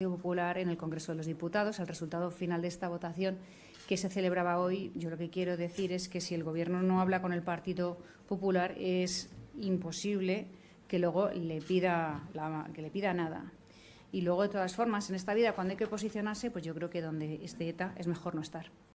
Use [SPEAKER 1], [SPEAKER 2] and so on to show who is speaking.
[SPEAKER 1] Popular en el Congreso de los Diputados. Al resultado final de esta votación que se celebraba hoy, yo lo que quiero decir es que si el Gobierno no habla con el Partido Popular es imposible que luego le pida, que le pida nada. Y luego, de todas formas, en esta vida, cuando hay que posicionarse, pues yo creo que donde esté ETA es mejor no estar.